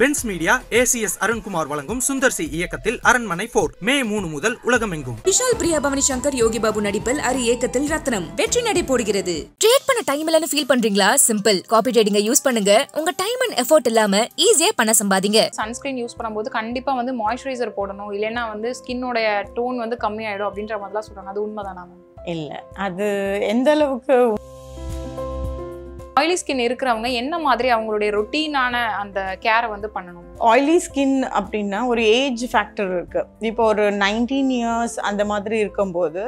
Benz Media ACS Arunkumar வழங்கும் சுந்தர்சி இயக்கத்தில் அரண்மனை போர் மே மூணு முதல் உலகமெங்கும் விஷால் பிரியா பவனி சங்கர் யோகி பாபு நடிப்பில் அரி இயக்கத்தில் ரத்னம் வெற்றி நடை போடுகிறது ட்ரேட் பண்ண டைம் இல்லைன்னு ஃபீல் பண்றீங்களா சிம்பிள் காப்பி ட்ரேடிங்க யூஸ் பண்ணுங்க உங்க டைம் அண்ட் எஃபோர்ட் இல்லாம ஈஸியா பண்ண சம்பாதிங்க சன்ஸ்கிரீன் யூஸ் பண்ணும்போது கண்டிப்பா வந்து மாய்ஸ்சரைசர் போடணும் இல்லைன்னா வந்து ஸ்கின்னோட டோன் வந்து கம்மியாயிடும் அப்படின்ற மாதிரிலாம் சொல்றாங்க அது உண்மைதானா இல்லை அது எந்த அளவுக்கு ஆயிலி ஸ்கின் இருக்கிறவங்க என்ன மாதிரி அவங்களுடைய ரொட்டீனான அந்த கேரை வந்து பண்ணணும் ஆயிலி ஸ்கின் அப்படின்னா ஒரு ஏஜ் ஃபேக்டர் இருக்கு இப்போ ஒரு நைன்டீன் இயர்ஸ் அந்த மாதிரி இருக்கும்போது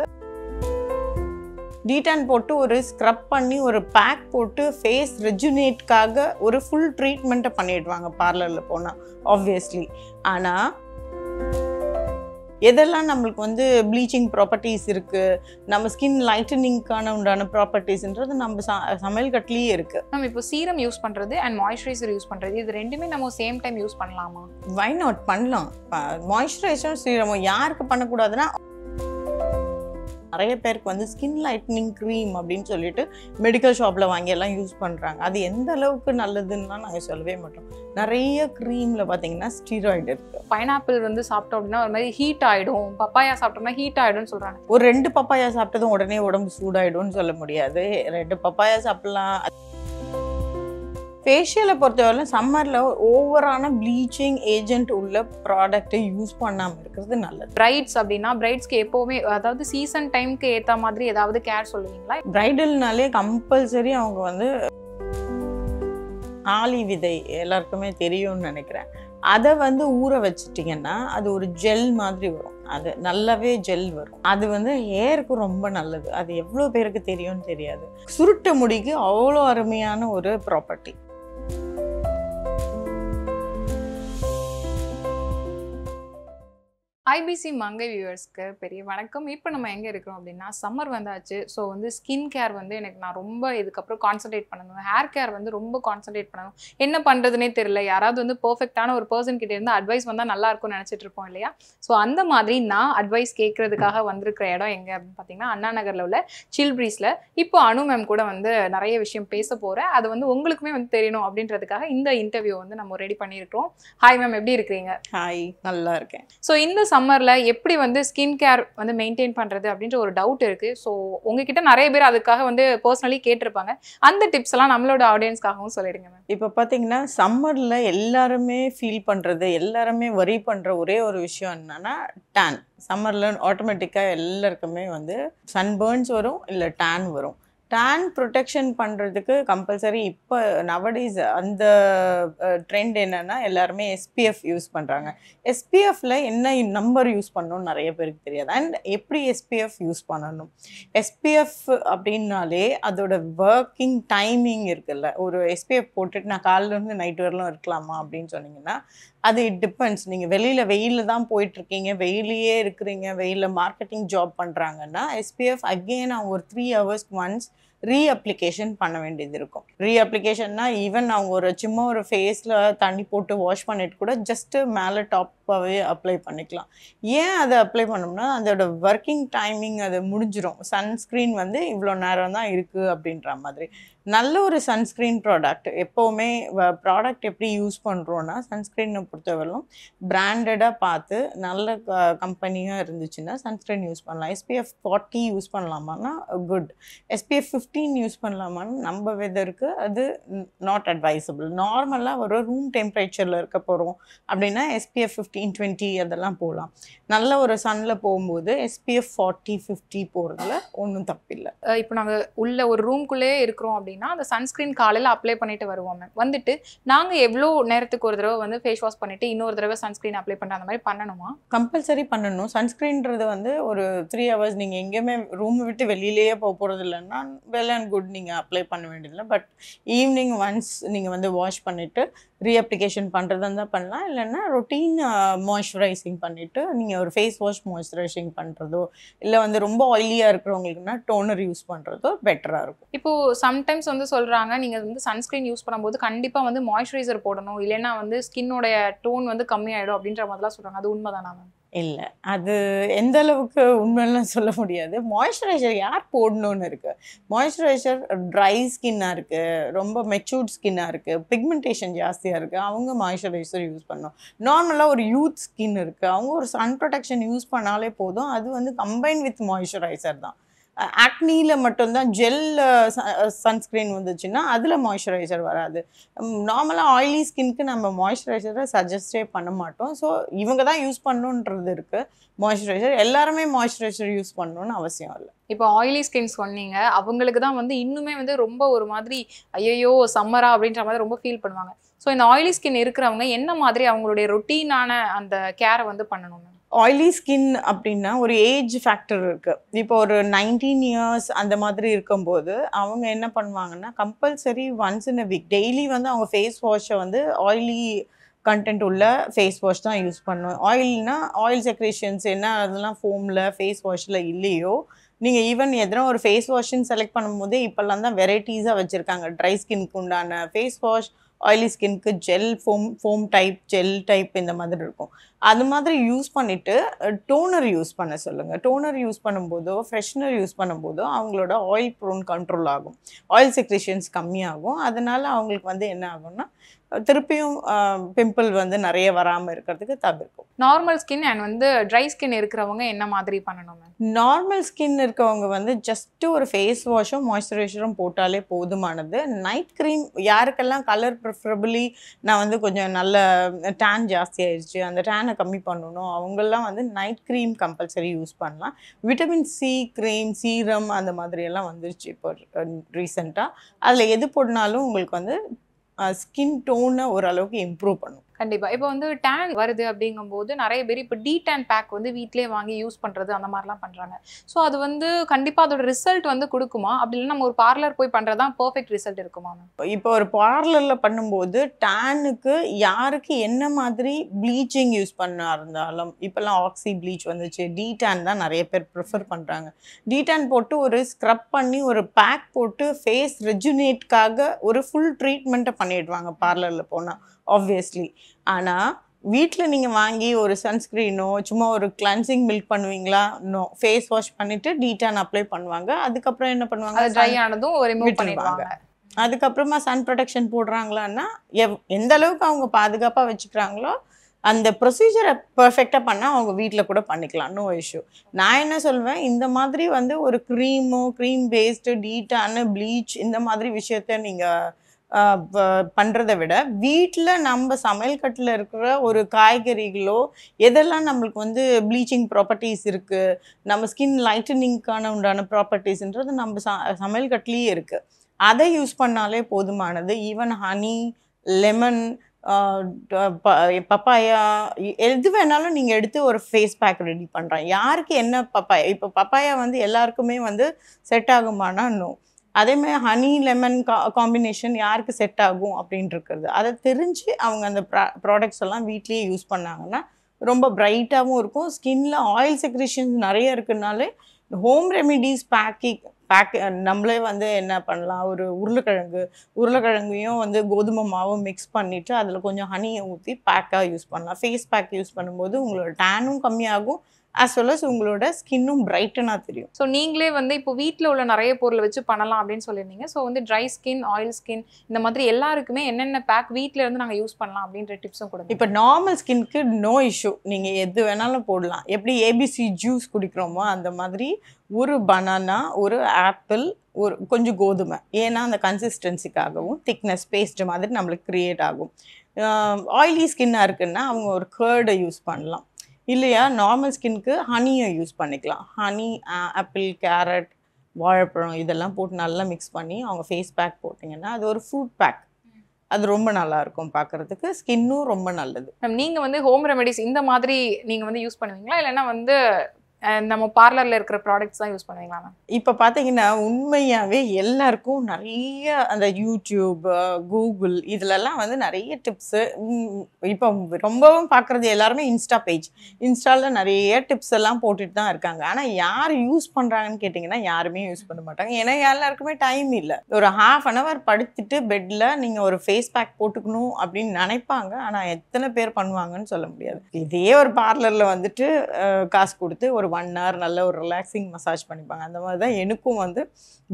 டீடான் போட்டு ஒரு ஸ்க்ரப் பண்ணி ஒரு பேக் போட்டு ஃபேஸ் ரெஜுனேட்காக ஒரு ஃபுல் ட்ரீட்மெண்ட்டை பண்ணிடுவாங்க பார்லரில் போனால் ஆப்வியஸ்லி ஆனால் எதெல்லாம் நம்மளுக்கு வந்து ப்ளீச்சிங் ப்ராப்பர்ட்டிஸ் இருக்குது நம்ம ஸ்கின் லைட்டனிங்க்கான உண்டான ப்ராப்பர்ட்டிஸ்ன்றது நம்ம சமையல் கட்லேயே இருக்குது நம்ம இப்போ சீரம் யூஸ் பண்ணுறது அண்ட் மாய்ஸ்சரைசர் யூஸ் பண்ணுறது இது ரெண்டுமே நம்ம சேம் டைம் யூஸ் பண்ணலாமா வை நாட் பண்ணலாம் மாய்ஸ்சரைசரும் சீரமும் யாருக்கு பண்ணக்கூடாதுன்னா நிறைய பேருக்கு வந்து ஸ்கின் லைட்னிங் க்ரீம் அப்படின்னு சொல்லிட்டு மெடிக்கல் ஷாப்பில் வாங்கி எல்லாம் யூஸ் பண்ணுறாங்க அது எந்த அளவுக்கு நல்லதுன்னா நாங்கள் சொல்லவே மாட்டோம் நிறைய க்ரீமில் பார்த்தீங்கன்னா ஸ்டீராய்டு இருக்குது பைனாப்பிள் வந்து சாப்பிட்டோம் அப்படின்னா ஒரு மாதிரி ஹீட் ஆகிடும் பப்பாயா சாப்பிட்டோம்னா ஹீட் ஆகிடும்னு சொல்கிறாங்க ஒரு ரெண்டு பப்பாயா சாப்பிட்டதும் உடனே உடம்பு சூடாயிடும்னு சொல்ல முடியாது ரெண்டு பப்பாயா சாப்பிட்லாம் ஃபேஷியலை பொறுத்தவரையிலும் சம்மரில் ஓவரான ப்ளீச்சிங் ஏஜென்ட் உள்ள ப்ராடக்ட்டை யூஸ் பண்ணாமல் இருக்கிறது நல்லது பிரைட்ஸ் அப்படின்னா பிரைட்ஸ்க்கு எப்போவுமே அதாவது சீசன் டைமுக்கு ஏற்ற மாதிரி ஏதாவது கேர் சொல்லுவீங்களா பிரைடல்னாலே கம்பல்சரி அவங்க வந்து ஆலி விதை எல்லாருக்குமே தெரியும்னு நினைக்கிறேன் அதை வந்து ஊற வச்சிட்டிங்கன்னா அது ஒரு ஜெல் மாதிரி வரும் அது நல்லாவே ஜெல் வரும் அது வந்து ஹேருக்கு ரொம்ப நல்லது அது எவ்வளோ பேருக்கு தெரியும்னு தெரியாது சுருட்ட முடிக்கு அவ்வளோ அருமையான ஒரு ப்ராப்பர்ட்டி ஐபிசி மங்கை வியூவர்ஸ்க்கு பெரிய வணக்கம் இப்போ நம்ம எங்கே இருக்கிறோம் அப்படின்னா சம்மர் வந்தாச்சு ஸோ வந்து ஸ்கின் கேர் வந்து எனக்கு நான் ரொம்ப இதுக்கப்புறம் கான்சன்ட்ரேட் பண்ணணும் ஹேர் கேர் வந்து ரொம்ப கான்சன்ட்ரேட் பண்ணணும் என்ன பண்ணுறதுனே தெரியல யாராவது வந்து பர்ஃபெக்டான ஒரு பர்சன் கிட்டே இருந்து அட்வைஸ் வந்தால் நல்லா இருக்கும்னு நினச்சிட்டு இருப்போம் இல்லையா ஸோ அந்த மாதிரி நான் அட்வைஸ் கேட்குறதுக்காக வந்திருக்கிற இடம் எங்கே அப்படின்னு பார்த்தீங்கன்னா அண்ணா நகரில் உள்ள சில் இப்போ அனு மேம் கூட வந்து நிறைய விஷயம் பேச போகிறேன் அது வந்து உங்களுக்குமே வந்து தெரியணும் அப்படின்றதுக்காக இந்த இன்டர்வியூ வந்து நம்ம ரெடி பண்ணியிருக்கிறோம் ஹாய் மேம் எப்படி இருக்கிறீங்க ஹாய் நல்லா இருக்கேன் ஸோ இந்த சம்மரில் எப்படி வந்து ஸ்கின் கேர் வந்து மெயின்டைன் பண்ணுறது அப்படின்ற ஒரு டவுட் இருக்குது ஸோ உங்ககிட்ட நிறைய பேர் அதுக்காக வந்து பர்சனலி கேட்டிருப்பாங்க அந்த டிப்ஸ் எல்லாம் நம்மளோட ஆடியன்ஸ்க்காகவும் சொல்லிடுங்க மேம் இப்போ பார்த்தீங்கன்னா சம்மரில் எல்லாருமே ஃபீல் பண்ணுறது எல்லாருமே வரி பண்ணுற ஒரே ஒரு விஷயம் என்னன்னா டேன் சம்மரில் ஆட்டோமேட்டிக்காக எல்லாருக்குமே வந்து சன்பேர்ன்ஸ் வரும் இல்லை டேன் வரும் டேன் ப்ரொடெக்ஷன் பண்ணுறதுக்கு கம்பல்சரி இப்போ நவடிஸ் அந்த ட்ரெண்ட் என்னென்னா எல்லாருமே எஸ்பிஎஃப் யூஸ் பண்ணுறாங்க எஸ்பிஎஃப்ல என்ன நம்பர் யூஸ் பண்ணணும்னு நிறைய பேருக்கு தெரியாது அண்ட் எப்படி எஸ்பிஎஃப் யூஸ் பண்ணணும் எஸ்பிஎஃப் அப்படின்னாலே அதோட ஒர்க்கிங் டைமிங் இருக்குல்ல ஒரு எஸ்பிஎஃப் போட்டுட்டு நான் காலிலேருந்து நைட் வரலாம் இருக்கலாமா அப்படின்னு சொன்னீங்கன்னா அது இட் டிபெண்ட்ஸ் நீங்கள் வெளியில் வெயிலில் தான் போயிட்டுருக்கீங்க வெயிலையே இருக்கிறீங்க வெயிலில் மார்க்கெட்டிங் ஜாப் பண்ணுறாங்கன்னா எஸ்பிஎஃப் அகெயின் அவங்க ஒரு த்ரீ ஹவர்ஸ்க்கு ஒன்ஸ் ரீஅப்ளிகேஷன் பண்ண வேண்டியது இருக்கும் அப்ளிகேஷன்னா ஈவன் அவங்க ஒரு சும்மா ஒரு ஃபேஸில் தண்ணி போட்டு வாஷ் பண்ணிட்டு கூட ஜஸ்ட்டு மேலே டாப்பாகவே அப்ளை பண்ணிக்கலாம் ஏன் அதை அப்ளை பண்ணோம்னா அதோட ஒர்க்கிங் டைமிங் அது முடிஞ்சிடும் சன்ஸ்க்ரீன் வந்து இவ்வளோ நேரம் தான் இருக்குது அப்படின்ற மாதிரி நல்ல ஒரு சன்ஸ்க்ரீன் ப்ராடக்ட் எப்போவுமே ப்ராடக்ட் எப்படி யூஸ் பண்ணுறோன்னா சன்ஸ்க்ரீனை பொறுத்தவரைக்கும் பிராண்டடாக பார்த்து நல்ல க கம்பெனியாக இருந்துச்சுன்னா சன்ஸ்க்ரீன் யூஸ் பண்ணலாம் எஸ்பிஎஃப் ஃபார்ட்டி யூஸ் பண்ணலாமான்னா குட் எஸ்பிஎஃப் ஃபிஃப்டீன் யூஸ் பண்ணலாமான்னு நம்ம வெதருக்கு அது நாட் அட்வைசபிள் நார்மலாக ஒரு ரூம் டெம்பரேச்சரில் இருக்க போகிறோம் அப்படின்னா எஸ்பிஎஃப் ஃபிஃப்டீன் டுவெண்ட்டி அதெல்லாம் போகலாம் நல்ல ஒரு சனில் போகும்போது எஸ்பிஎஃப் ஃபார்ட்டி ஃபிஃப்டி போகிறதுல ஒன்றும் தப்பில்லை இப்போ நாங்கள் உள்ள ஒரு ரூம்குள்ளே இருக்கிறோம் அப்படின்னு அப்படின்னா அந்த சன்ஸ்க்ரீன் காலையில் அப்ளை பண்ணிட்டு வருவோம் மேம் வந்துட்டு நாங்கள் எவ்வளோ நேரத்துக்கு ஒரு தடவை வந்து ஃபேஸ் வாஷ் பண்ணிட்டு இன்னொரு தடவை சன்ஸ்க்ரீன் அப்ளை பண்ணுற அந்த மாதிரி பண்ணணுமா கம்பல்சரி பண்ணணும் சன்ஸ்க்ரீன்றது வந்து ஒரு த்ரீ ஹவர்ஸ் நீங்கள் எங்கேயுமே ரூம் விட்டு வெளியிலேயே போக போகிறது இல்லைன்னா வெல் அண்ட் குட் நீங்கள் அப்ளை பண்ண வேண்டியதில்லை பட் ஈவினிங் ஒன்ஸ் நீங்கள் வந்து வாஷ் பண்ணிவிட்டு ரீஅப்ளிகேஷன் பண்ணுறதா இருந்தால் பண்ணலாம் இல்லைன்னா ரொட்டீன் மாய்ஸ்சரைசிங் பண்ணிவிட்டு நீங்கள் ஒரு ஃபேஸ் வாஷ் மாய்ஸ்சரைசிங் பண்ணுறதோ இல்லை வந்து ரொம்ப ஆயிலியாக இருக்கிறவங்களுக்குன்னா டோனர் யூஸ் பண்ணுறதோ பெட்டராக இருக்கும் இப்போது சம்டைம்ஸ் வந்து சொல்கிறாங்க நீங்கள் வந்து சன்ஸ்க்ரீன் யூஸ் பண்ணும்போது கண்டிப்பாக வந்து மாய்ஸ்சரைசர் போடணும் இல்லைன்னா வந்து ஸ்கின்னோடைய டோன் வந்து கம்மியாயிடும் அப்படின்ற மாதிரிலாம் சொல்கிறாங்க அது தானா மேம் இல்லை அது எந்த அளவுக்கு உண்மையெல்லாம் சொல்ல முடியாது மாய்ஸ்சரைசர் யார் போடணும்னு இருக்குது மாய்ஸ்சரைசர் ட்ரை ஸ்கின்னாக இருக்குது ரொம்ப மெச்சூர்ட் ஸ்கின்னாக இருக்குது பிக்மெண்டேஷன் ஜாஸ்தியாக இருக்குது அவங்க மாய்ஸ்சரைசர் யூஸ் பண்ணணும் நார்மலாக ஒரு யூத் ஸ்கின் இருக்குது அவங்க ஒரு சன் ப்ரொடெக்ஷன் யூஸ் பண்ணாலே போதும் அது வந்து கம்பைன் வித் மாய்ஸ்சரைசர் தான் ஆக்னியில் மட்டும்தான் ஜெல் சன்ஸ்க்ரீன் வந்துச்சுன்னா அதில் மாய்ஸ்சரைசர் வராது நார்மலாக ஆயிலி ஸ்கின்க்கு நம்ம மாய்ஸ்சரைசரை சஜஸ்டே பண்ண மாட்டோம் ஸோ இவங்க தான் யூஸ் பண்ணணுன்றது இருக்குது மாய்ஸ்சரைசர் எல்லாருமே மாய்ஸ்சரைசர் யூஸ் பண்ணணும்னு அவசியம் இல்லை இப்போ ஆயிலி ஸ்கின் சொன்னீங்க அவங்களுக்கு தான் வந்து இன்னுமே வந்து ரொம்ப ஒரு மாதிரி ஐயோ சம்மரா அப்படின்ற மாதிரி ரொம்ப ஃபீல் பண்ணுவாங்க ஸோ இந்த ஆயிலி ஸ்கின் இருக்கிறவங்க என்ன மாதிரி அவங்களுடைய ரொட்டீனான அந்த கேரை வந்து பண்ணணும் ஆயிலி ஸ்கின் அப்படின்னா ஒரு ஏஜ் ஃபேக்டர் இருக்குது இப்போ ஒரு நைன்டீன் இயர்ஸ் அந்த மாதிரி இருக்கும்போது அவங்க என்ன பண்ணுவாங்கன்னா compulsory once in a week daily வந்து அவங்க ஃபேஸ் வாஷை வந்து ஆயிலி கண்டென்ட் உள்ள ஃபேஸ் வாஷ் தான் யூஸ் பண்ணுவோம் ஆயில்னா ஆயில் செக்ரேஷன்ஸ் என்ன அதெல்லாம் ஃபோமில் ஃபேஸ் வாஷில் இல்லையோ நீங்கள் ஈவன் எதனா ஒரு ஃபேஸ் வாஷ்ன்னு செலக்ட் போதே இப்போல்லாம் தான் வெரைட்டிஸாக வச்சுருக்காங்க ட்ரை ஸ்கின்க்கு உண்டான ஃபேஸ் வாஷ் ஆயிலி ஸ்கின்க்கு gel foam foam type gel type இந்த மாதிரி இருக்கும் அது மாதிரி யூஸ் பண்ணிவிட்டு டோனர் யூஸ் பண்ண சொல்லுங்கள் டோனர் யூஸ் பண்ணும்போதோ ஃப்ரெஷ்னர் யூஸ் பண்ணும்போதோ அவங்களோட ஆயில் ப்ரோன் கண்ட்ரோல் ஆகும் ஆயில் செக்ரேஷன்ஸ் கம்மியாகும் அதனால் அவங்களுக்கு வந்து என்ன ஆகும்னா திருப்பியும் பிம்பிள் வந்து நிறைய வராமல் இருக்கிறதுக்கு தவிர்க்கும் நார்மல் ஸ்கின் அண்ட் வந்து ட்ரை ஸ்கின் இருக்கிறவங்க என்ன மாதிரி பண்ணணும் நார்மல் ஸ்கின் இருக்கவங்க வந்து ஜஸ்ட்டு ஒரு ஃபேஸ் வாஷும் மாய்ஸ்சரைசரும் போட்டாலே போதுமானது நைட் க்ரீம் யாருக்கெல்லாம் கலர் ப்ரிஃபரபிளி நான் வந்து கொஞ்சம் நல்ல டேன் ஜாஸ்தி ஆயிடுச்சு அந்த டேனை கம்மி பண்ணணும் அவங்கெல்லாம் வந்து நைட் க்ரீம் கம்பல்சரி யூஸ் பண்ணலாம் விட்டமின் சி க்ரீம் சீரம் அந்த மாதிரியெல்லாம் வந்துருச்சு இப்போ ரீசெண்டாக அதில் எது போடனாலும் உங்களுக்கு வந்து ஸ்கின் டோனை ஓரளவுக்கு இம்ப்ரூவ் பண்ணும் கண்டிப்பா இப்போ வந்து டேன் வருது அப்படிங்கும்போது நிறைய பேர் இப்போ டி டேன் பேக் வந்து வீட்லயே வாங்கி யூஸ் பண்றது அந்த மாதிரிலாம் பண்றாங்க ஸோ அது வந்து கண்டிப்பா அதோட ரிசல்ட் வந்து கொடுக்குமா அப்படி இல்லை நம்ம ஒரு பார்லர் போய் பண்றதுதான் பர்ஃபெக்ட் ரிசல்ட் இருக்குமா இப்போ ஒரு பார்லர்ல பண்ணும்போது டேனுக்கு யாருக்கு என்ன மாதிரி ப்ளீச்சிங் யூஸ் பண்ணா இருந்தாலும் இப்பெல்லாம் ஆக்சி ப்ளீச் வந்துச்சு டி டேன் தான் நிறைய பேர் ப்ரிஃபர் பண்றாங்க டி டேன் போட்டு ஒரு ஸ்க்ரப் பண்ணி ஒரு பேக் போட்டு ஃபேஸ் ரெஜுனேட்காக ஒரு ஃபுல் ட்ரீட்மெண்ட்டை பண்ணிடுவாங்க பார்லரில் போனால் ஆப்வியஸ்லி ஆனால் வீட்டில் நீங்கள் வாங்கி ஒரு சன்ஸ்க்ரீனோ சும்மா ஒரு கிளன்சிங் மில்க் பண்ணுவீங்களா நோ ஃபேஸ் வாஷ் பண்ணிவிட்டு டீட்டான் அப்ளை பண்ணுவாங்க அதுக்கப்புறம் என்ன பண்ணுவாங்க ட்ரை ஆனதும் பண்ணிடுவாங்க அதுக்கப்புறமா சன் ப்ரொடெக்ஷன் போடுறாங்களான்னா எவ் எந்த அளவுக்கு அவங்க பாதுகாப்பாக வச்சுக்கிறாங்களோ அந்த ப்ரொசீஜரை பர்ஃபெக்டாக பண்ணால் அவங்க வீட்டில் கூட பண்ணிக்கலாம் நோ இஷ்யூ நான் என்ன சொல்வேன் இந்த மாதிரி வந்து ஒரு க்ரீமோ க்ரீம் பேஸ்டு டீட்டான ப்ளீச் இந்த மாதிரி விஷயத்த நீங்கள் பண்ணுறதை விட வீட்டில் நம்ம சமையல் கட்டில் இருக்கிற ஒரு காய்கறிகளோ எதெல்லாம் நம்மளுக்கு வந்து ப்ளீச்சிங் ப்ராப்பர்ட்டிஸ் இருக்குது நம்ம ஸ்கின் லைட்டனிங்க்கான உண்டான ப்ராப்பர்ட்டிஸ்ன்றது நம்ம ச சமையல் கட்டிலேயே இருக்குது அதை யூஸ் பண்ணாலே போதுமானது ஈவன் ஹனி லெமன் பப்பாயா எது வேணாலும் நீங்கள் எடுத்து ஒரு ஃபேஸ் பேக் ரெடி பண்ணுறேன் யாருக்கு என்ன பப்பாயா இப்போ பப்பாயா வந்து எல்லாருக்குமே வந்து செட் ஆகுமானா நோ மாதிரி ஹனி லெமன் கா காம்பினேஷன் யாருக்கு செட் ஆகும் அப்படின்ட்டு இருக்கிறது அதை தெரிஞ்சு அவங்க அந்த ப்ரா ப்ராடக்ட்ஸ் எல்லாம் வீட்லேயே யூஸ் பண்ணாங்கன்னா ரொம்ப பிரைட்டாகவும் இருக்கும் ஸ்கின்ல ஆயில் செக்ரிஷன்ஸ் நிறைய இருக்குனாலே ஹோம் ரெமிடிஸ் பேக்கிங் பேக் நம்மளே வந்து என்ன பண்ணலாம் ஒரு உருளைக்கிழங்கு உருளைக்கிழங்கையும் வந்து கோதுமை மாவும் மிக்ஸ் பண்ணிவிட்டு அதில் கொஞ்சம் ஹனியை ஊற்றி பேக்காக யூஸ் பண்ணலாம் ஃபேஸ் பேக் யூஸ் பண்ணும்போது உங்களோட டேனும் கம்மியாகும் அஸ் வெல் அஸ் உங்களோட ஸ்கின்னும் பிரைட்டனாக தெரியும் ஸோ நீங்களே வந்து இப்போ வீட்டில் உள்ள நிறைய பொருளை வச்சு பண்ணலாம் அப்படின்னு சொல்லியிருந்தீங்க ஸோ வந்து ட்ரை ஸ்கின் ஆயில் ஸ்கின் இந்த மாதிரி எல்லாருக்குமே என்னென்ன பேக் வீட்டில் இருந்து நாங்கள் யூஸ் பண்ணலாம் அப்படின்ற டிப்ஸும் கொடுங்க இப்போ நார்மல் ஸ்கின்க்கு நோ இஷ்யூ நீங்கள் எது வேணாலும் போடலாம் எப்படி ஏபிசி ஜூஸ் குடிக்கிறோமோ அந்த மாதிரி ஒரு பனானா ஒரு ஆப்பிள் ஒரு கொஞ்சம் கோதுமை ஏன்னா அந்த கன்சிஸ்டன்சிக்காகவும் திக்னஸ் பேஸ்ட் மாதிரி நம்மளுக்கு க்ரியேட் ஆகும் ஆயிலி ஸ்கின்னாக இருக்குன்னா அவங்க ஒரு கேர்டை யூஸ் பண்ணலாம் இல்லையா நார்மல் ஸ்கின்க்கு ஹனியை யூஸ் பண்ணிக்கலாம் ஹனி ஆப்பிள் கேரட் வாழைப்பழம் இதெல்லாம் போட்டு நல்லா மிக்ஸ் பண்ணி அவங்க ஃபேஸ் பேக் போட்டிங்கன்னா அது ஒரு ஃப்ரூட் பேக் அது ரொம்ப நல்லா இருக்கும் பார்க்கறதுக்கு ஸ்கின்னும் ரொம்ப நல்லது நீங்கள் வந்து ஹோம் ரெமெடிஸ் இந்த மாதிரி நீங்கள் வந்து யூஸ் பண்ணுவீங்களா இல்லைன்னா வந்து நம்ம பார்லரில் இருக்கிற ப்ராடக்ட்ஸ் தான் யூஸ் பண்ணுவீங்களா மேம் இப்போ பார்த்தீங்கன்னா உண்மையாகவே எல்லாருக்கும் நிறைய அந்த யூடியூப் கூகுள் இதிலெல்லாம் வந்து நிறைய டிப்ஸு இப்போ ரொம்பவும் பார்க்குறது எல்லாருமே இன்ஸ்டா பேஜ் இன்ஸ்டாவில் நிறைய டிப்ஸ் எல்லாம் போட்டுட்டு தான் இருக்காங்க ஆனால் யார் யூஸ் பண்ணுறாங்கன்னு கேட்டிங்கன்னா யாருமே யூஸ் பண்ண மாட்டாங்க ஏன்னா எல்லாருக்குமே டைம் இல்லை ஒரு ஹாஃப் அன் அவர் படுத்துட்டு பெட்டில் நீங்கள் ஒரு ஃபேஸ் பேக் போட்டுக்கணும் அப்படின்னு நினைப்பாங்க ஆனால் எத்தனை பேர் பண்ணுவாங்கன்னு சொல்ல முடியாது இதே ஒரு பார்லரில் வந்துட்டு காசு கொடுத்து ஒரு ஒன் ஹவர் நல்ல ஒரு ரிலாக்ஸிங் மசாஜ் பண்ணிப்பாங்க அந்த மாதிரி தான் எனக்கும் வந்து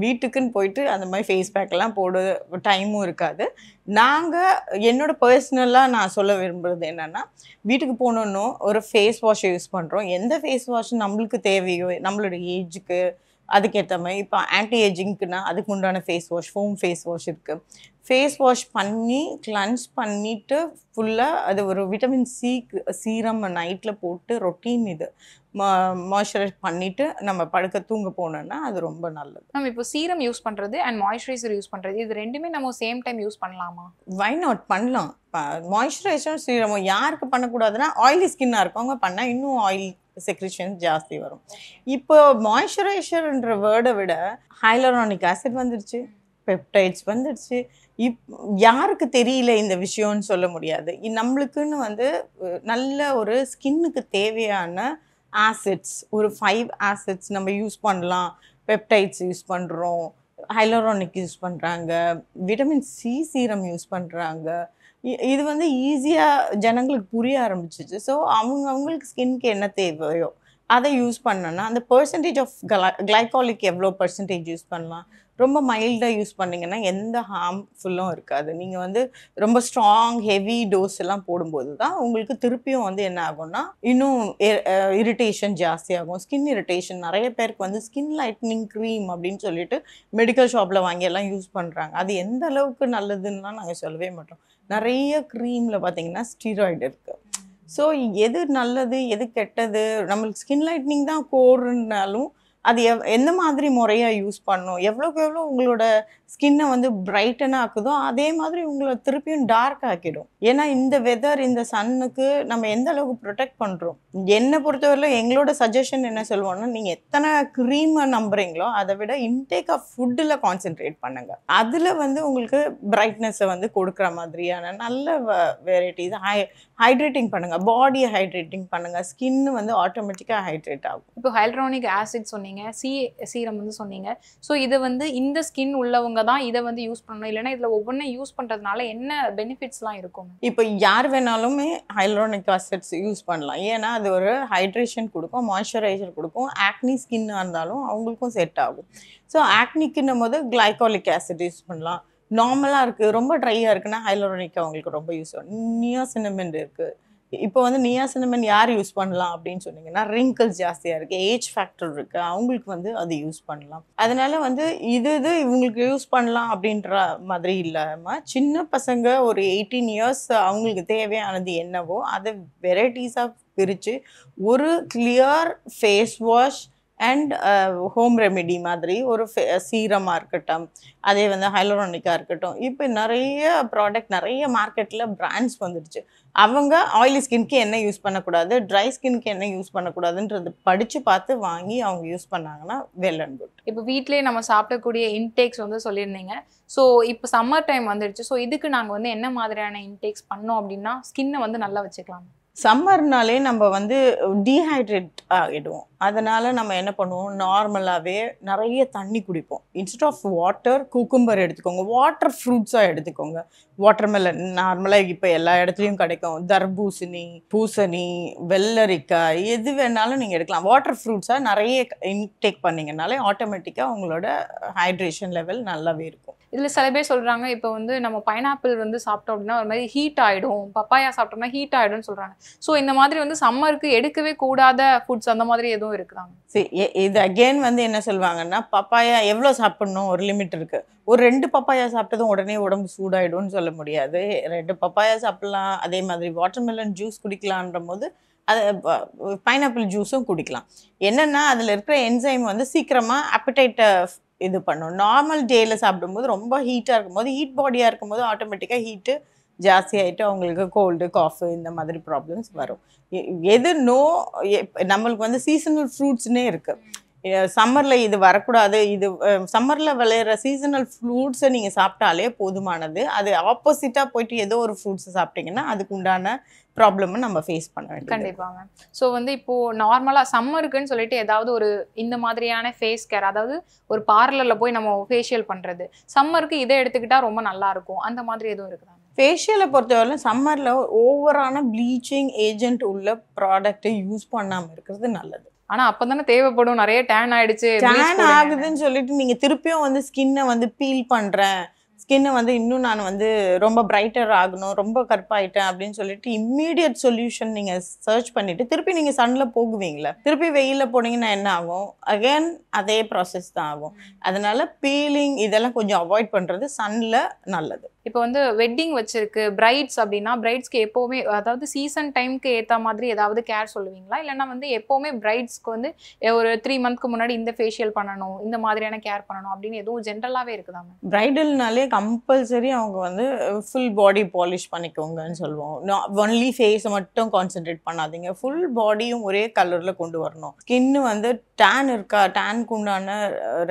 வீட்டுக்குன்னு போயிட்டு அந்த மாதிரி ஃபேஸ் பேக்கெல்லாம் போட டைமும் இருக்காது நாங்கள் என்னோடய பர்சனலாக நான் சொல்ல விரும்புகிறது என்னென்னா வீட்டுக்கு போனோன்னும் ஒரு ஃபேஸ் வாஷை யூஸ் பண்ணுறோம் எந்த ஃபேஸ் வாஷ் நம்மளுக்கு தேவையோ நம்மளோட ஏஜுக்கு அதுக்கேற்ற மாதிரி இப்போ ஆன்டி ஏஜிங்க்குனா அதுக்கு உண்டான face wash foam face wash இருக்குது ஃபேஸ் வாஷ் பண்ணி கிளன்ஸ் பண்ணிவிட்டு ஃபுல்லாக அது ஒரு விட்டமின் சிக்கு சீரம் நைட்டில் போட்டு ரொட்டீன் இது மாய்ஸ்சரைஸ் பண்ணிவிட்டு நம்ம படுக்க தூங்க போனோன்னா அது ரொம்ப நல்லது நம்ம இப்போ சீரம் யூஸ் பண்ணுறது அண்ட் மாய்ஸ்சரைசர் யூஸ் பண்ணுறது இது ரெண்டுமே நம்ம சேம் டைம் யூஸ் பண்ணலாமா வை நாட் பண்ணலாம் மாய்ஸ்சரைசரும் சீரமும் யாருக்கு பண்ணக்கூடாதுன்னா ஆயிலி ஸ்கின்னாக இருக்கவங்க பண்ணால் இன்னும் ஆயில் செக்ரிஷன்ஸ் ஜாஸ்தி வரும் இப்போ மாய்ஸ்சரைசர்ன்ற வேர்டை விட ஹைலரானிக் ஆசிட் வந்துடுச்சு பெப்டைட்ஸ் வந்துடுச்சு இப் யாருக்கு தெரியல இந்த விஷயம்னு சொல்ல முடியாது நம்மளுக்குன்னு வந்து நல்ல ஒரு ஸ்கின்னுக்கு தேவையான ஆசிட்ஸ் ஒரு ஃபைவ் ஆசிட்ஸ் நம்ம யூஸ் பண்ணலாம் பெப்டைட்ஸ் யூஸ் பண்ணுறோம் ஹைலரானிக் யூஸ் பண்ணுறாங்க விட்டமின் சி சீரம் யூஸ் பண்ணுறாங்க இது வந்து ஈஸியாக ஜனங்களுக்கு புரிய ஆரம்பிச்சிச்சு ஸோ அவங்க அவங்களுக்கு ஸ்கின்க்கு என்ன தேவையோ அதை யூஸ் பண்ணோன்னா அந்த பர்சன்டேஜ் ஆஃப் கலா கிளைகாலிக் எவ்வளோ பர்சன்டேஜ் யூஸ் பண்ணலாம் ரொம்ப மைல்டாக யூஸ் பண்ணிங்கன்னா எந்த ஹார்ம்ஃபுல்லும் இருக்காது நீங்கள் வந்து ரொம்ப ஸ்ட்ராங் ஹெவி டோஸ் எல்லாம் போடும்போது தான் உங்களுக்கு திருப்பியும் வந்து என்ன ஆகும்னா இன்னும் இரிட்டேஷன் ஜாஸ்தியாகும் ஸ்கின் இரிட்டேஷன் நிறைய பேருக்கு வந்து ஸ்கின் லைட்னிங் க்ரீம் அப்படின்னு சொல்லிட்டு மெடிக்கல் ஷாப்பில் வாங்கி எல்லாம் யூஸ் பண்ணுறாங்க அது எந்த அளவுக்கு நல்லதுன்னா நாங்கள் சொல்லவே மாட்டோம் நிறைய க்ரீமில் பார்த்தீங்கன்னா ஸ்டீராய்டு இருக்குது ஸோ எது நல்லது எது கெட்டது நம்மளுக்கு ஸ்கின் லைட்னிங் தான் கோருனாலும் அது எவ் எந்த மாதிரி முறையாக யூஸ் பண்ணணும் எவ்வளோக்கு எவ்வளோ உங்களோட ஸ்கின்னை வந்து பிரைட்டனாக ஆக்குதோ அதே மாதிரி உங்களை திருப்பியும் டார்க் ஆக்கிடும் ஏன்னா இந்த வெதர் இந்த சன்னுக்கு நம்ம எந்த அளவுக்கு ப்ரொடெக்ட் பண்ணுறோம் என்னை பொறுத்தவரையிலும் எங்களோட சஜஷன் என்ன சொல்லுவோம்னா நீங்கள் எத்தனை க்ரீமை நம்புறீங்களோ அதை விட இன்டேக் ஆஃப் ஃபுட்டில் கான்சென்ட்ரேட் பண்ணுங்கள் அதில் வந்து உங்களுக்கு பிரைட்னஸை வந்து கொடுக்குற மாதிரியான நல்ல வெரைட்டிஸ் ஹை ஹைட்ரேட்டிங் பண்ணுங்கள் பாடியை ஹைட்ரேட்டிங் பண்ணுங்கள் ஸ்கின்னு வந்து ஆட்டோமேட்டிக்காக ஹைட்ரேட் ஆகும் இப்போ ஹைட்ரானிக் ஆசிட் சொன்னீங்க சொன்னீங்க சி சீரம் வந்து சொன்னீங்க ஸோ இதை வந்து இந்த ஸ்கின் உள்ளவங்க தான் இதை வந்து யூஸ் பண்ணணும் இல்லைன்னா இதில் ஒவ்வொன்றும் யூஸ் பண்ணுறதுனால என்ன பெனிஃபிட்ஸ்லாம் இருக்கும் இப்போ யார் வேணாலுமே ஹைலோனிக் ஆசிட்ஸ் யூஸ் பண்ணலாம் ஏன்னா அது ஒரு ஹைட்ரேஷன் கொடுக்கும் மாய்ஸ்சரைசர் கொடுக்கும் ஆக்னி ஸ்கின்னாக இருந்தாலும் அவங்களுக்கும் செட் ஆகும் ஸோ ஆக்னிக்குன்னும் போது கிளைகாலிக் ஆசிட் யூஸ் பண்ணலாம் நார்மலாக இருக்குது ரொம்ப ட்ரையாக இருக்குன்னா ஹைலோனிக் அவங்களுக்கு ரொம்ப யூஸ் ஆகும் நியோசினமெண்ட் இருக்குது இப்போ வந்து நியா சினமன் யார் யூஸ் பண்ணலாம் அப்படின்னு சொன்னீங்கன்னா ரிங்கிள்ஸ் ஜாஸ்தியாக இருக்குது ஏஜ் ஃபேக்டர் இருக்குது அவங்களுக்கு வந்து அது யூஸ் பண்ணலாம் அதனால் வந்து இது இது இவங்களுக்கு யூஸ் பண்ணலாம் அப்படின்ற மாதிரி இல்லாமல் சின்ன பசங்க ஒரு எயிட்டீன் இயர்ஸ் அவங்களுக்கு தேவையானது என்னவோ அதை வெரைட்டிஸாக பிரித்து ஒரு clear face wash and home remedy மாதிரி ஒரு சீரமாக uh, இருக்கட்டும் அதே வந்து ஹைலோரானிக்காக இருக்கட்டும் இப்போ நிறைய ப்ராடக்ட் நிறைய மார்க்கெட்டில் பிராண்ட்ஸ் வந்துடுச்சு அவங்க ஆயிலி ஸ்கின்க்கு என்ன யூஸ் பண்ணக்கூடாது ட்ரை ஸ்கின்க்கு என்ன யூஸ் பண்ணக்கூடாதுன்றது படித்து பார்த்து வாங்கி அவங்க யூஸ் பண்ணாங்கன்னா வெல் அண்ட் குட் இப்போ வீட்டிலே நம்ம சாப்பிடக்கூடிய இன்டேக்ஸ் வந்து சொல்லியிருந்தீங்க ஸோ இப்போ சம்மர் டைம் வந்துடுச்சு ஸோ இதுக்கு நாங்கள் வந்து என்ன மாதிரியான இன்டேக்ஸ் பண்ணோம் அப்படின்னா ஸ்கின்னை வந்து நல்லா வச்சுக்கலாம் சம்மர்னாலே நம்ம வந்து டீஹைட்ரேட் ஆகிடுவோம் அதனால் நம்ம என்ன பண்ணுவோம் நார்மலாகவே நிறைய தண்ணி குடிப்போம் இன்ஸ்டெட் ஆஃப் வாட்டர் குக்கும்பர் எடுத்துக்கோங்க வாட்டர் ஃப்ரூட்ஸாக எடுத்துக்கோங்க மெலன் நார்மலாக இப்போ எல்லா இடத்துலையும் கிடைக்கும் தர்பூசணி பூசணி வெள்ளரிக்காய் எது வேணாலும் நீங்கள் எடுக்கலாம் வாட்டர் ஃப்ரூட்ஸாக நிறைய இன்டேக் பண்ணிங்கனாலே ஆட்டோமேட்டிக்காக உங்களோட ஹைட்ரேஷன் லெவல் நல்லாவே இருக்கும் இதில் சில பேர் சொல்கிறாங்க இப்போ வந்து நம்ம பைனாப்பிள் வந்து சாப்பிட்டோம் அப்படின்னா ஒரு மாதிரி ஹீட் ஆகிடும் பப்பாயா சாப்பிட்டோம்னா ஹீட் ஆகிடும்னு சொல்கிறாங்க ஸோ இந்த மாதிரி வந்து சம்மருக்கு எடுக்கவே கூடாத ஃபுட்ஸ் அந்த மாதிரி எதுவும் இவ்வளோ இருக்குதாங்க சரி இது அகெயின் வந்து என்ன சொல்லுவாங்கன்னா பப்பாயா எவ்வளோ சாப்பிடணும் ஒரு லிமிட் இருக்கு ஒரு ரெண்டு பப்பாயா சாப்பிட்டதும் உடனே உடம்பு சூடாயிடும்னு சொல்ல முடியாது ரெண்டு பப்பாயா சாப்பிட்லாம் அதே மாதிரி வாட்டர்மெலன் ஜூஸ் குடிக்கலான்ற போது அதை பைனாப்பிள் ஜூஸும் குடிக்கலாம் என்னென்னா அதில் இருக்கிற என்சைம் வந்து சீக்கிரமாக அப்படைட்டை இது பண்ணும் நார்மல் டேயில் சாப்பிடும்போது ரொம்ப ஹீட்டாக இருக்கும்போது ஹீட் பாடியாக இருக்கும்போது ஆட்டோமேட்டிக்காக ஹீட்டு ஆகிட்டு அவங்களுக்கு கோல்டு காஃபு இந்த மாதிரி ப்ராப்ளம்ஸ் வரும் எது நோ நம்மளுக்கு வந்து சீசனல் ஃப்ரூட்ஸ்னே இருக்குது சம்மரில் இது வரக்கூடாது இது சம்மரில் விளையிற சீசனல் ஃப்ரூட்ஸை நீங்கள் சாப்பிட்டாலே போதுமானது அது ஆப்போசிட்டாக போயிட்டு ஏதோ ஒரு ஃப்ரூட்ஸை சாப்பிட்டீங்கன்னா அதுக்கு உண்டான ப்ராப்ளமும் நம்ம ஃபேஸ் பண்ண வேண்டும் கண்டிப்பாக மேம் ஸோ வந்து இப்போது நார்மலாக சம்மருக்குன்னு சொல்லிட்டு ஏதாவது ஒரு இந்த மாதிரியான ஃபேஸ் கேர் அதாவது ஒரு பார்லரில் போய் நம்ம ஃபேஷியல் பண்ணுறது சம்மருக்கு இதை எடுத்துக்கிட்டால் ரொம்ப நல்லாயிருக்கும் அந்த மாதிரி எதுவும் இருக்குதா ஃபேஷியலை பொறுத்தவரை சம்மரில் ஓவரான ப்ளீச்சிங் ஏஜென்ட் உள்ள ப்ராடக்டை யூஸ் பண்ணாமல் இருக்கிறது நல்லது ஆனால் அப்போ தானே தேவைப்படும் நிறைய டேன் ஆயிடுச்சு டேன் ஆகுதுன்னு சொல்லிட்டு நீங்கள் திருப்பியும் வந்து ஸ்கின்னை வந்து பீல் பண்ணுறேன் ஸ்கின்னை வந்து இன்னும் நான் வந்து ரொம்ப பிரைட்டர் ஆகணும் ரொம்ப கருப்பாயிட்டேன் அப்படின்னு சொல்லிட்டு இம்மீடியட் சொல்யூஷன் நீங்கள் சர்ச் பண்ணிவிட்டு திருப்பி நீங்கள் சன்னில் போகுவீங்களா திருப்பி வெயிலில் போனீங்கன்னா என்ன ஆகும் அகேன் அதே ப்ராசஸ் தான் ஆகும் அதனால் பீலிங் இதெல்லாம் கொஞ்சம் அவாய்ட் பண்ணுறது சன்னில் நல்லது இப்போ வந்து வெட்டிங் வச்சிருக்கு பிரைட்ஸ் அப்படின்னா பிரைட்ஸ்க்கு எப்போவுமே அதாவது சீசன் டைம்க்கு ஏற்ற மாதிரி ஏதாவது கேர் சொல்லுவீங்களா இல்லைனா வந்து எப்போவுமே பிரைட்ஸ்க்கு வந்து ஒரு த்ரீ மந்த்க்கு முன்னாடி இந்த ஃபேஷியல் பண்ணணும் இந்த மாதிரியான கேர் பண்ணணும் அப்படின்னு எதுவும் ஜென்ரலாகவே இருக்குதா பிரைடல்னாலே கம்பல்சரி அவங்க வந்து ஃபுல் பாடி பாலிஷ் பண்ணிக்கோங்கன்னு சொல்லுவோம் ஒன்லி ஃபேஸை மட்டும் கான்சென்ட்ரேட் பண்ணாதீங்க ஃபுல் பாடியும் ஒரே கலரில் கொண்டு வரணும் ஸ்கின்னு வந்து டேன் இருக்கா டேனுக்கு உண்டான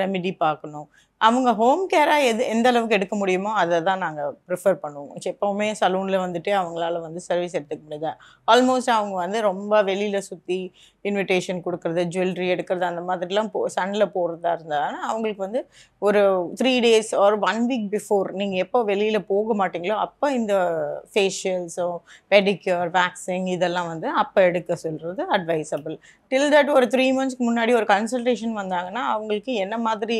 ரெமெடி பார்க்கணும் அவங்க ஹோம் கேராக எது எந்த அளவுக்கு எடுக்க முடியுமோ அதை தான் நாங்கள் ப்ரிஃபர் பண்ணுவோம் எப்போவுமே சலூனில் வந்துட்டு அவங்களால வந்து சர்வீஸ் எடுத்துக்க முடியாது ஆல்மோஸ்ட் அவங்க வந்து ரொம்ப வெளியில் சுற்றி இன்விடேஷன் கொடுக்குறது ஜுவல்லரி எடுக்கிறது அந்த மாதிரிலாம் போ சனில் போகிறதா இருந்தால் அவங்களுக்கு வந்து ஒரு த்ரீ டேஸ் ஒரு ஒன் வீக் பிஃபோர் நீங்கள் எப்போ வெளியில் போக மாட்டிங்களோ அப்போ இந்த ஃபேஷியல்ஸோ பெடிக்யூர் வேக்சிங் இதெல்லாம் வந்து அப்போ எடுக்க சொல்கிறது அட்வைசபிள் டில் தட் ஒரு த்ரீ மந்த்ஸ்க்கு முன்னாடி ஒரு கன்சல்டேஷன் வந்தாங்கன்னா அவங்களுக்கு என்ன மாதிரி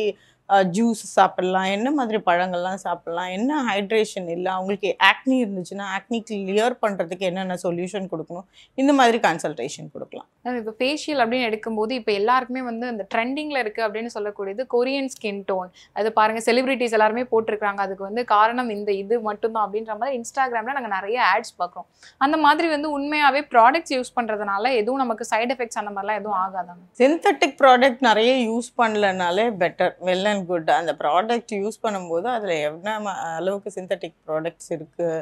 ஜூஸ் சாப்பிட்லாம் என்ன மாதிரி பழங்கள்லாம் சாப்பிட்லாம் என்ன ஹைட்ரேஷன் இல்லை அவங்களுக்கு ஆக்னி இருந்துச்சுன்னா ஆக்னி கிளியர் பண்ணுறதுக்கு என்னென்ன சொல்யூஷன் கொடுக்கணும் இந்த மாதிரி கன்சல்டேஷன் கொடுக்கலாம் இப்போ ஃபேஷியல் அப்படின்னு எடுக்கும்போது இப்போ எல்லாருக்குமே வந்து அந்த ட்ரெண்டிங்கில் இருக்குது அப்படின்னு சொல்லக்கூடியது கொரியன் ஸ்கின் டோன் அது பாருங்கள் செலிபிரிட்டிஸ் எல்லாருமே போட்டிருக்காங்க அதுக்கு வந்து காரணம் இந்த இது மட்டும்தான் அப்படின்ற மாதிரி இன்ஸ்டாகிராமில் நாங்கள் நிறைய ஆட்ஸ் பார்க்குறோம் அந்த மாதிரி வந்து உண்மையாகவே ப்ராடக்ட்ஸ் யூஸ் பண்ணுறதுனால எதுவும் நமக்கு சைட் எஃபெக்ட்ஸ் அந்த மாதிரிலாம் எதுவும் ஆகாதாங்க சிந்தட்டிக் ப்ராடக்ட் நிறைய யூஸ் பண்ணலனாலே பெட்டர் வெள்ள அண்ட் குட் அந்த ப்ராடக்ட் யூஸ் பண்ணும்போது அதில் என்ன அளவுக்கு சிந்தட்டிக் ப்ராடக்ட்ஸ் இருக்குது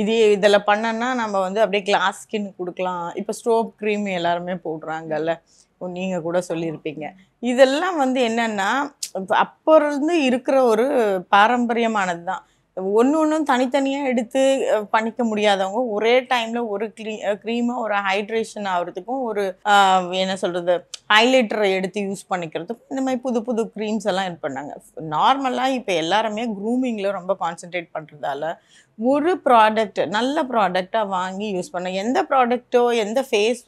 இது இதில் பண்ணனா நம்ம வந்து அப்படியே கிளாஸ் ஸ்கின் கொடுக்கலாம் இப்போ ஸ்டோப் க்ரீம் எல்லாருமே போடுறாங்கல்ல நீங்கள் கூட சொல்லியிருப்பீங்க இதெல்லாம் வந்து என்னென்னா அப்போ இருந்து இருக்கிற ஒரு பாரம்பரியமானது தான் ஒன்று ஒன்றும் தனித்தனியாக எடுத்து பண்ணிக்க முடியாதவங்க ஒரே டைமில் ஒரு க்ளீ க்ரீமாக ஒரு ஹைட்ரேஷன் ஆகிறதுக்கும் ஒரு என்ன சொல்கிறது ஹைலைட்டரை எடுத்து யூஸ் பண்ணிக்கிறதுக்கும் இந்த மாதிரி புது புது க்ரீம்ஸ் எல்லாம் இது பண்ணாங்க நார்மலாக இப்போ எல்லாருமே க்ரூமிங்கில் ரொம்ப கான்சென்ட்ரேட் பண்ணுறதால ஒரு ப்ராடக்ட் நல்ல ப்ராடக்டாக வாங்கி யூஸ் பண்ண எந்த ப்ராடக்ட்டோ எந்த ஃபேஸ்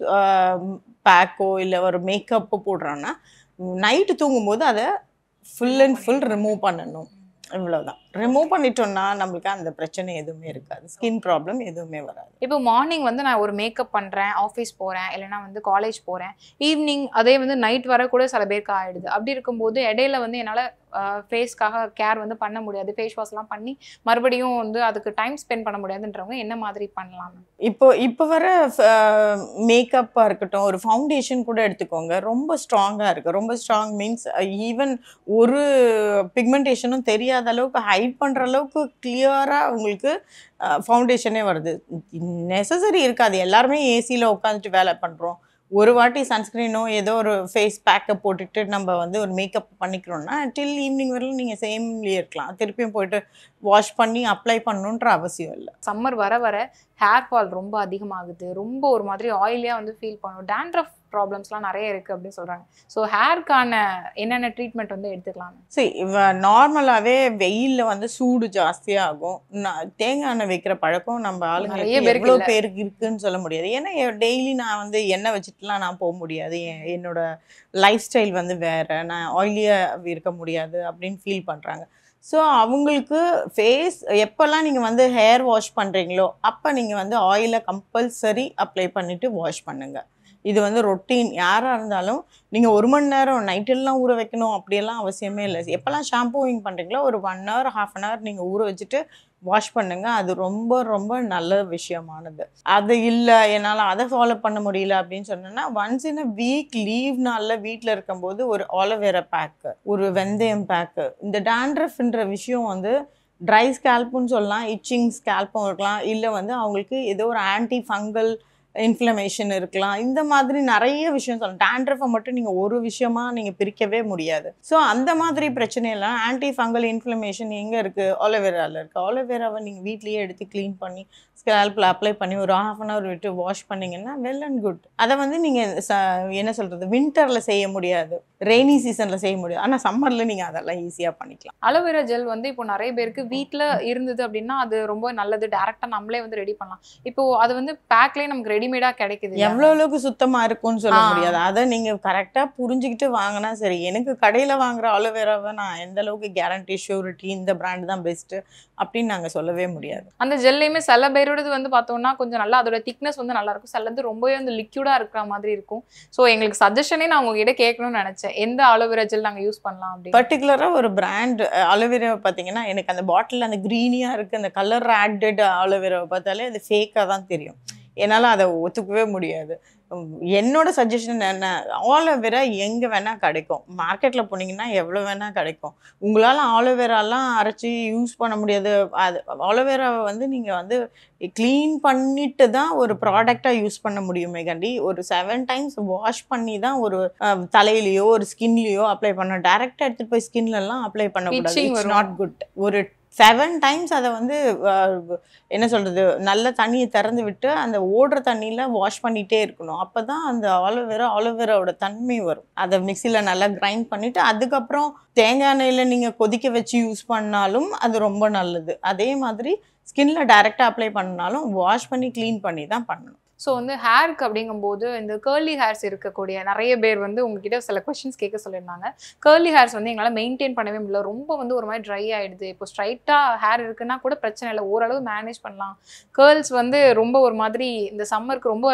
பேக்கோ இல்லை ஒரு மேக்கப்போ போடுறோன்னா நைட்டு தூங்கும்போது அதை ஃபுல் அண்ட் ஃபுல் ரிமூவ் பண்ணணும் இவ்வளோதான் ரிமூவ் பண்ணிட்டோம்னா நம்மளுக்கு அந்த பிரச்சனை எதுவுமே இருக்காது ஸ்கின் ப்ராப்ளம் எதுவுமே வராது இப்போ மார்னிங் வந்து நான் ஒரு மேக்கப் பண்ணுறேன் ஆஃபீஸ் போகிறேன் இல்லைனா வந்து காலேஜ் போகிறேன் ஈவினிங் அதே வந்து நைட் வர கூட சில பேருக்கு ஆகிடுது அப்படி இருக்கும்போது இடையில வந்து என்னால் ஃபேஸ்க்காக கேர் வந்து பண்ண முடியாது ஃபேஸ் வாஷ்லாம் பண்ணி மறுபடியும் வந்து அதுக்கு டைம் ஸ்பெண்ட் பண்ண முடியாதுன்றவங்க என்ன மாதிரி பண்ணலாம் இப்போ இப்போ வர மேக்கப்பாக இருக்கட்டும் ஒரு ஃபவுண்டேஷன் கூட எடுத்துக்கோங்க ரொம்ப ஸ்ட்ராங்காக இருக்குது ரொம்ப ஸ்ட்ராங் மீன்ஸ் ஈவன் ஒரு பிக்மெண்டேஷனும் தெரியாத அளவுக்கு ஹை கைட் பண்ணுற அளவுக்கு கிளியராக அவங்களுக்கு ஃபவுண்டேஷனே வருது நெசசரி இருக்காது எல்லாருமே ஏசியில் உட்காந்துட்டு வேலை பண்ணுறோம் ஒரு வாட்டி சன்ஸ்க்ரீனோ ஏதோ ஒரு ஃபேஸ் பேக்கை போட்டுட்டு நம்ம வந்து ஒரு மேக்கப் பண்ணிக்கிறோன்னா டில் ஈவினிங் வரலாம் நீங்கள் சேம்லேயே இருக்கலாம் திருப்பியும் போயிட்டு வாஷ் பண்ணி அப்ளை பண்ணணுன்ற அவசியம் இல்லை சம்மர் வர வர ஹேர் ஃபால் ரொம்ப அதிகமாகுது ரொம்ப ஒரு மாதிரி ஆயிலியாக வந்து ஃபீல் பண்ணும் டேண்ட்ரஃப் ப்ராப்ளம்ஸ்லாம் நிறைய இருக்குது அப்படின்னு சொல்கிறாங்க ஸோ ஹேர்க்கான என்னென்ன ட்ரீட்மெண்ட் வந்து எடுத்துக்கலாம் சரி இவ நார்மலாகவே வெயிலில் வந்து சூடு ஜாஸ்தியாகும் தேங்காய் எண்ணெய் வைக்கிற பழக்கம் நம்ம ஆளுங்க எவ்வளோ பேருக்கு இருக்குன்னு சொல்ல முடியாது ஏன்னா டெய்லி நான் வந்து எண்ணெய் வச்சுட்டுலாம் நான் போக முடியாது என்னோட லைஃப் ஸ்டைல் வந்து வேறு நான் ஆயிலியாக இருக்க முடியாது அப்படின்னு ஃபீல் பண்ணுறாங்க ஸோ அவங்களுக்கு ஃபேஸ் எப்போல்லாம் நீங்கள் வந்து ஹேர் வாஷ் பண்ணுறீங்களோ அப்போ நீங்கள் வந்து ஆயிலை கம்பல்சரி அப்ளை பண்ணிவிட்டு வாஷ் பண்ணுங்கள் இது வந்து ரொட்டீன் யாராக இருந்தாலும் நீங்கள் ஒரு மணி நேரம் நைட்டெல்லாம் ஊற வைக்கணும் அப்படியெல்லாம் அவசியமே இல்லை எப்போல்லாம் ஷாம்பூவிங் பண்ணுறீங்களோ ஒரு one hour half an hour நீங்கள் ஊற வச்சுட்டு வாஷ் பண்ணுங்கள் அது ரொம்ப ரொம்ப நல்ல விஷயமானது அது இல்லை என்னால் அதை ஃபாலோ பண்ண முடியல அப்படின்னு சொன்னோன்னா once in a week leave நாளில் வீட்டில் இருக்கும்போது ஒரு ஆலோவேரா பேக்கு ஒரு வெந்தயம் பேக்கு இந்த டேண்ட்ரஃப்ன்ற விஷயம் வந்து ட்ரை ஸ்கேல்ப்புன்னு சொல்லலாம் இச்சிங் ஸ்கேல்ப்பும் இருக்கலாம் இல்லை வந்து அவங்களுக்கு ஏதோ ஒரு ஆன்டி ஃபங்கல் இன்ஃப்ளமேஷன் இருக்கலாம் இந்த மாதிரி நிறைய விஷயம் சொல்லலாம் டேண்ட்ரஃபை மட்டும் நீங்கள் ஒரு விஷயமா நீங்கள் பிரிக்கவே முடியாது ஸோ அந்த மாதிரி பிரச்சனையெல்லாம் ஆன்டி ஃபங்கல் இன்ஃப்ளமேஷன் எங்கே இருக்குது ஆலோவேராவில் இருக்குது ஆலோவேராவை நீங்கள் வீட்லேயே எடுத்து க்ளீன் பண்ணி ஸ்கேல்பில் அப்ளை பண்ணி ஒரு ஆஃப் அன் ஹவர் விட்டு வாஷ் பண்ணிங்கன்னா வெல் அண்ட் குட் அதை வந்து நீங்கள் என்ன சொல்கிறது வின்டரில் செய்ய முடியாது ரெய்னி சீசனில் செய்ய முடியாது ஆனால் சம்மரில் நீங்கள் அதெல்லாம் ஈஸியாக பண்ணிக்கலாம் அலோவேரா ஜெல் வந்து இப்போ நிறைய பேருக்கு வீட்டில் இருந்தது அப்படின்னா அது ரொம்ப நல்லது டேரெக்டாக நம்மளே வந்து ரெடி பண்ணலாம் இப்போது அது வந்து பேக்லேயே நமக்கு ரெடி ரெடிமேடா கிடைக்குது எவ்வளோ அளவுக்கு சுத்தமா இருக்கும்னு சொல்ல முடியாது அதை நீங்க கரெக்டா புரிஞ்சுக்கிட்டு வாங்கினா சரி எனக்கு கடையில வாங்குற அலோவேராவை நான் எந்த அளவுக்கு கேரண்டி ஷூரிட்டி இந்த பிராண்ட் தான் பெஸ்ட் அப்படின்னு நாங்க சொல்லவே முடியாது அந்த ஜெல்லையுமே சில பேரோடது வந்து பார்த்தோம்னா கொஞ்சம் நல்லா அதோட திக்னஸ் வந்து நல்லா இருக்கும் சிலது ரொம்பவே வந்து லிக்யூடா இருக்கிற மாதிரி இருக்கும் ஸோ எங்களுக்கு சஜஷனே நான் உங்ககிட்ட கேட்கணும்னு நினைச்சேன் எந்த அலோவேரா ஜெல் நாங்க யூஸ் பண்ணலாம் அப்படி பர்டிகுலரா ஒரு பிராண்ட் அலோவேரா பார்த்தீங்கன்னா எனக்கு அந்த பாட்டில் அந்த க்ரீனியாக இருக்குது அந்த கலர் ஆட்டட் அலோவேராவை பார்த்தாலே அது ஃபேக்காக தான் தெரியும் என்னால் அதை ஒத்துக்கவே முடியாது என்னோட சஜஷன் என்ன ஆலோவேரா எங்கே வேணால் கிடைக்கும் மார்க்கெட்டில் போனீங்கன்னா எவ்வளோ வேணால் கிடைக்கும் உங்களால் ஆலோவேராலாம் அரைச்சி யூஸ் பண்ண முடியாது அது ஆலோவேராவை வந்து நீங்கள் வந்து க்ளீன் பண்ணிட்டு தான் ஒரு ப்ராடக்டாக யூஸ் பண்ண முடியுமே கண்டி ஒரு செவன் டைம்ஸ் வாஷ் பண்ணி தான் ஒரு தலையிலையோ ஒரு ஸ்கின்லேயோ அப்ளை பண்ணணும் டேரெக்டாக எடுத்துகிட்டு போய் ஸ்கின்லலாம் அப்ளை பண்ணக்கூடாது இட்ஸ் நாட் குட் ஒரு செவன் டைம்ஸ் அதை வந்து என்ன சொல்கிறது நல்ல தண்ணியை திறந்து விட்டு அந்த ஓடுற தண்ணியில் வாஷ் பண்ணிகிட்டே இருக்கணும் அப்போ தான் அந்த ஆலோவேரா ஆலோவேராவோட தன்மை வரும் அதை மிக்சியில் நல்லா கிரைண்ட் பண்ணிவிட்டு அதுக்கப்புறம் தேங்காய் எண்ணெயில் நீங்கள் கொதிக்க வச்சு யூஸ் பண்ணாலும் அது ரொம்ப நல்லது அதே மாதிரி ஸ்கின்ல டைரெக்டாக அப்ளை பண்ணாலும் வாஷ் பண்ணி க்ளீன் பண்ணி தான் பண்ணணும் ஸோ வந்து ஹேருக்கு அப்படிங்கும்போது இந்த கேர்லி ஹேர்ஸ் இருக்கக்கூடிய நிறைய பேர் வந்து உங்ககிட்ட சில கொஷின்ஸ் கேட்க சொல்லியிருந்தாங்க கேர்லி ஹேர்ஸ் வந்து எங்களால் மெயின்டைன் பண்ணவே முடியல ரொம்ப வந்து ஒரு மாதிரி ட்ரை ஆகிடுது இப்போ ஸ்ட்ரைட்டாக ஹேர் இருக்குன்னா கூட பிரச்சனை இல்லை ஓரளவு மேனேஜ் பண்ணலாம் கேர்ள்ஸ் வந்து ரொம்ப ஒரு மாதிரி இந்த சம்மருக்கு ரொம்ப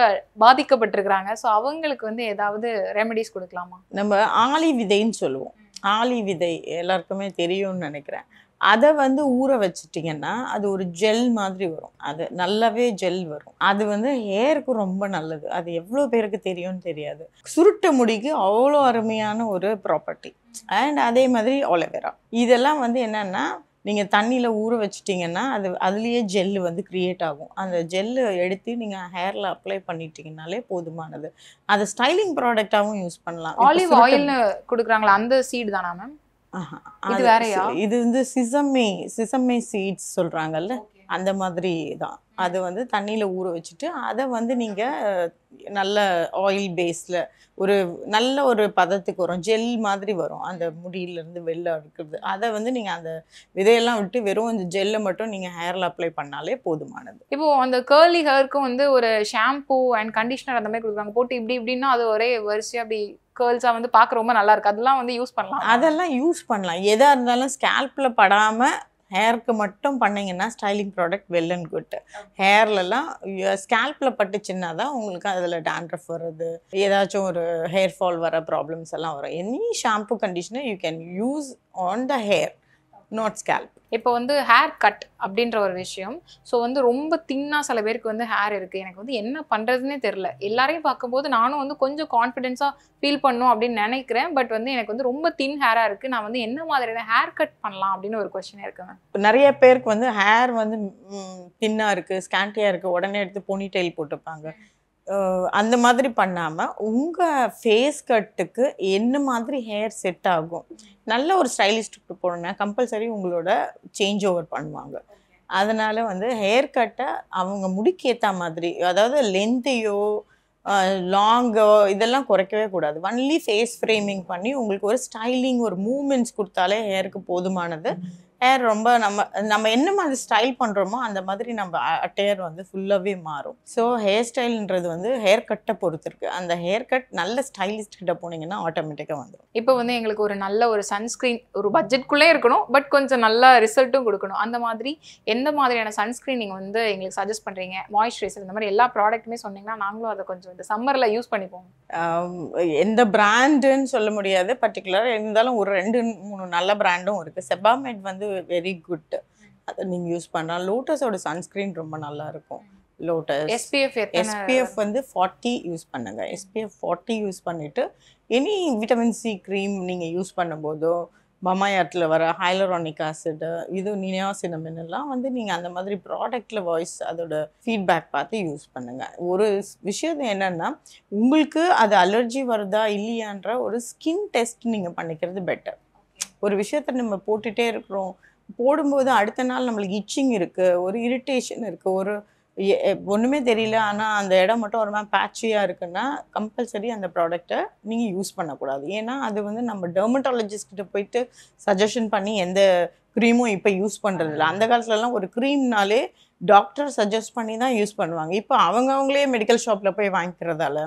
பாதிக்கப்பட்டிருக்கிறாங்க ஸோ அவங்களுக்கு வந்து ஏதாவது ரெமெடிஸ் கொடுக்கலாமா நம்ம ஆலி விதைன்னு சொல்லுவோம் ஆலி விதை எல்லாருக்குமே தெரியும்னு நினைக்கிறேன் அதை வந்து ஊற வச்சுட்டிங்கன்னா அது ஒரு ஜெல் மாதிரி வரும் அது நல்லாவே ஜெல் வரும் அது வந்து ஹேருக்கு ரொம்ப நல்லது அது எவ்வளோ பேருக்கு தெரியும்னு தெரியாது சுருட்ட முடிக்கு அவ்வளோ அருமையான ஒரு ப்ராப்பர்ட்டி அண்ட் அதே மாதிரி ஒலவேரா இதெல்லாம் வந்து என்னென்னா நீங்கள் தண்ணியில் ஊற வச்சிட்டிங்கன்னா அது அதுலேயே ஜெல்லு வந்து க்ரியேட் ஆகும் அந்த ஜெல்லு எடுத்து நீங்கள் ஹேரில் அப்ளை பண்ணிட்டீங்கனாலே போதுமானது அதை ஸ்டைலிங் ப்ராடக்டாகவும் யூஸ் பண்ணலாம் ஆலிவ் ஆயில் கொடுக்குறாங்களா அந்த சீடு தானா மேம் இது வேறையா இது வந்து சிசம்மை சிசம்மை சீட்ஸ் சொல்கிறாங்கல்ல அந்த மாதிரி தான் அது வந்து தண்ணியில் ஊற வச்சுட்டு அதை வந்து நீங்கள் நல்ல ஆயில் பேஸில் ஒரு நல்ல ஒரு பதத்துக்கு வரும் ஜெல் மாதிரி வரும் அந்த முடியிலேருந்து வெளில இருக்கிறது அதை வந்து நீங்கள் அந்த விதையெல்லாம் விட்டு வெறும் அந்த ஜெல்லை மட்டும் நீங்கள் ஹேரில் அப்ளை பண்ணாலே போதுமானது இப்போது அந்த கேர்லி ஹேருக்கும் வந்து ஒரு ஷாம்பூ அண்ட் கண்டிஷனர் அந்த மாதிரி கொடுக்குறாங்க போட்டு இப்படி இப்படின்னா அது ஒரே வரிசையாக அப்படி கேர்ள்ஸாக வந்து பார்க்க ரொம்ப நல்லா இருக்கு அதெல்லாம் வந்து யூஸ் பண்ணலாம் அதெல்லாம் யூஸ் பண்ணலாம் எதாக இருந்தாலும் ஸ்கேல்பில் படாமல் ஹேருக்கு மட்டும் பண்ணிங்கன்னா styling product well and good ஹேர்லலாம் ஸ்கேல்பில் பட்டுச்சுன்னா தான் உங்களுக்கு அதில் டேண்ட்ரஃப் வருது ஏதாச்சும் ஒரு ஹேர் ஃபால் வர ப்ராப்ளம்ஸ் எல்லாம் வரும் any shampoo conditioner you can use on the hair not scalp இப்போ வந்து ஹேர் கட் அப்படின்ற ஒரு விஷயம் ஸோ வந்து ரொம்ப தின்னாக சில பேருக்கு வந்து ஹேர் இருக்குது எனக்கு வந்து என்ன பண்ணுறதுனே தெரில எல்லாரையும் பார்க்கும்போது நானும் வந்து கொஞ்சம் கான்ஃபிடென்ஸாக ஃபீல் பண்ணும் அப்படின்னு நினைக்கிறேன் பட் வந்து எனக்கு வந்து ரொம்ப தின் ஹேராக இருக்குது நான் வந்து என்ன மாதிரியான ஹேர் கட் பண்ணலாம் அப்படின்னு ஒரு கொஸ்டின் இருக்குங்க நிறைய பேருக்கு வந்து ஹேர் வந்து தின்னாக இருக்குது ஸ்கேண்டியாக இருக்குது உடனே எடுத்து பொனி டெயில் போட்டுப்பாங்க அந்த மாதிரி பண்ணாமல் உங்கள் ஃபேஸ் கட்டுக்கு என்ன மாதிரி ஹேர் செட் ஆகும் நல்ல ஒரு ஸ்டைலிஷ் லுக் கம்பல்சரி உங்களோட சேஞ்ச் ஓவர் பண்ணுவாங்க அதனால் வந்து ஹேர் கட்டை அவங்க முடிக்கேற்ற மாதிரி அதாவது லென்த்தையோ லாங்கோ இதெல்லாம் குறைக்கவே கூடாது ஒன்லி ஃபேஸ் ஃப்ரேமிங் பண்ணி உங்களுக்கு ஒரு ஸ்டைலிங் ஒரு மூமெண்ட்ஸ் கொடுத்தாலே ஹேருக்கு போதுமானது ஹேர் ரொம்ப நம்ம நம்ம என்ன மாதிரி ஸ்டைல் பண்ணுறோமோ அந்த மாதிரி நம்ம அட்டையர் வந்து ஃபுல்லாகவே மாறும் ஸோ ஹேர் ஸ்டைல்ன்றது வந்து ஹேர் கட்டை பொறுத்து இருக்குது அந்த ஹேர் கட் நல்ல ஸ்டைலிஸ்ட் கிட்ட போனீங்கன்னா ஆட்டோமேட்டிக்காக வந்துடும் இப்போ வந்து எங்களுக்கு ஒரு நல்ல ஒரு சன்ஸ்க்ரீன் ஒரு பட்ஜெட்குள்ளே இருக்கணும் பட் கொஞ்சம் நல்ல ரிசல்ட்டும் கொடுக்கணும் அந்த மாதிரி எந்த மாதிரியான சன்ஸ்க்ரீன் நீங்கள் வந்து எங்களுக்கு சஜஸ்ட் பண்ணுறீங்க மாய்ஸ்சரைசர் இந்த மாதிரி எல்லா ப்ராடக்ட்டுமே சொன்னீங்கன்னா நாங்களும் அதை கொஞ்சம் இந்த சம்மரில் யூஸ் பண்ணிப்போம் எந்த பிராண்டுன்னு சொல்ல முடியாது பர்டிகுலராக இருந்தாலும் ஒரு ரெண்டு மூணு நல்ல பிராண்டும் இருக்குது செபாமேட் வந்து வெரி குட் அதை நீங்கள் யூஸ் பண்ணலாம் லோட்டஸோட சன்ஸ்க்ரீன் ரொம்ப நல்லா இருக்கும் லோட்டஸ் எஸ்பிஎஃப் எஸ்பிஎஃப் வந்து ஃபார்ட்டி யூஸ் பண்ணுங்க எஸ்பிஎஃப் ஃபார்ட்டி யூஸ் பண்ணிட்டு எனி விட்டமின் சி க்ரீம் நீங்கள் யூஸ் பண்ணும்போதோ பமாயாட்டில் வர ஹைலரானிக் ஆசிடு இது நினியாசினமின் வந்து நீங்கள் அந்த மாதிரி ப்ராடக்டில் வாய்ஸ் அதோட ஃபீட்பேக் பார்த்து யூஸ் பண்ணுங்கள் ஒரு விஷயம் என்னென்னா உங்களுக்கு அது அலர்ஜி வருதா இல்லையான்ற ஒரு ஸ்கின் டெஸ்ட் நீங்கள் பண்ணிக்கிறது பெட்டர் ஒரு விஷயத்த நம்ம போட்டுகிட்டே இருக்கிறோம் போடும்போது அடுத்த நாள் நம்மளுக்கு இச்சிங் இருக்குது ஒரு இரிட்டேஷன் இருக்குது ஒரு ஒன்றுமே தெரியல ஆனால் அந்த இடம் மட்டும் ஒரு மாதிரி பேட்சியாக இருக்குன்னா கம்பல்சரி அந்த ப்ராடக்டை நீங்கள் யூஸ் பண்ணக்கூடாது ஏன்னா அது வந்து நம்ம டெர்மட்டாலஜிஸ்ட்கிட்ட போயிட்டு சஜஷன் பண்ணி எந்த க்ரீமும் இப்போ யூஸ் பண்ணுறதில்ல அந்த காலத்துலலாம் ஒரு க்ரீம்னாலே டாக்டர் சஜஸ்ட் பண்ணி தான் யூஸ் பண்ணுவாங்க இப்போ அவங்க அவங்களே மெடிக்கல் ஷாப்பில் போய் வாங்கிக்கிறதால